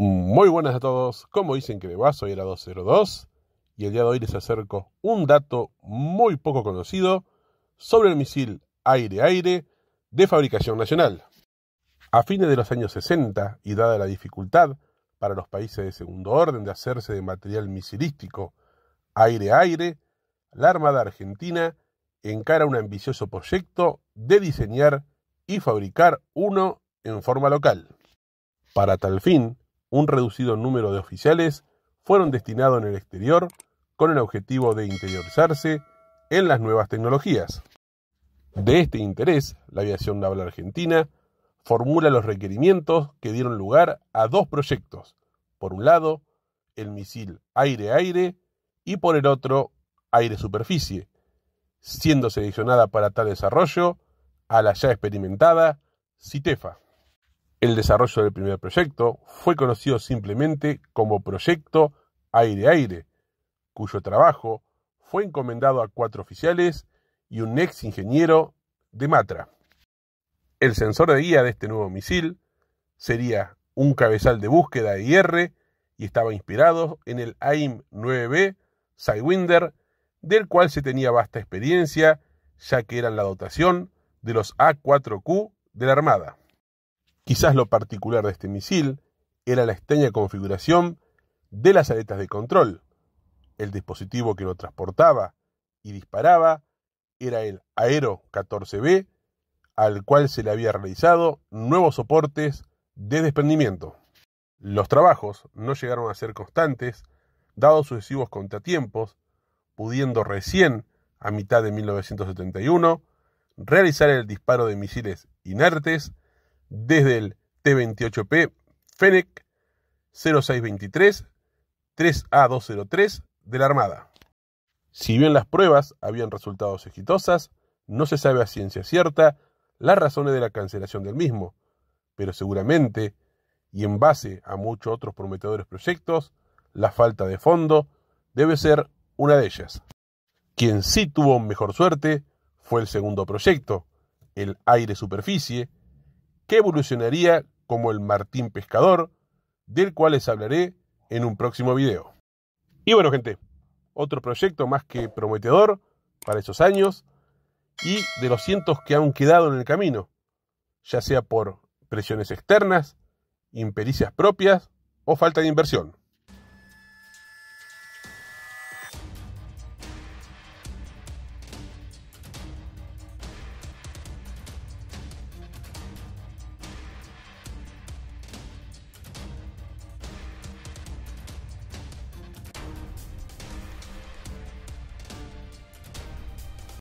Muy buenas a todos, como dicen que de va, hoy la 202 y el día de hoy les acerco un dato muy poco conocido sobre el misil aire-aire de fabricación nacional. A fines de los años 60 y dada la dificultad para los países de segundo orden de hacerse de material misilístico aire-aire, la Armada Argentina encara un ambicioso proyecto de diseñar y fabricar uno en forma local. Para tal fin, un reducido número de oficiales fueron destinados en el exterior con el objetivo de interiorizarse en las nuevas tecnologías. De este interés, la aviación naval argentina formula los requerimientos que dieron lugar a dos proyectos. Por un lado, el misil aire-aire y por el otro, aire-superficie, siendo seleccionada para tal desarrollo a la ya experimentada CITEFA. El desarrollo del primer proyecto fue conocido simplemente como Proyecto Aire-Aire, cuyo trabajo fue encomendado a cuatro oficiales y un ex ingeniero de Matra. El sensor de guía de este nuevo misil sería un cabezal de búsqueda de IR y estaba inspirado en el AIM-9B Sidewinder, del cual se tenía vasta experiencia, ya que era la dotación de los A4Q de la Armada. Quizás lo particular de este misil era la extraña configuración de las aletas de control. El dispositivo que lo transportaba y disparaba era el Aero 14B, al cual se le había realizado nuevos soportes de desprendimiento. Los trabajos no llegaron a ser constantes, dados sucesivos contratiempos, pudiendo recién, a mitad de 1971, realizar el disparo de misiles inertes desde el T28P FENEC 0623 3A203 de la Armada. Si bien las pruebas habían resultado exitosas, no se sabe a ciencia cierta las razones de la cancelación del mismo, pero seguramente, y en base a muchos otros prometedores proyectos, la falta de fondo debe ser una de ellas. Quien sí tuvo mejor suerte fue el segundo proyecto, el aire superficie, que evolucionaría como el Martín Pescador, del cual les hablaré en un próximo video. Y bueno, gente, otro proyecto más que prometedor para esos años y de los cientos que han quedado en el camino, ya sea por presiones externas, impericias propias o falta de inversión.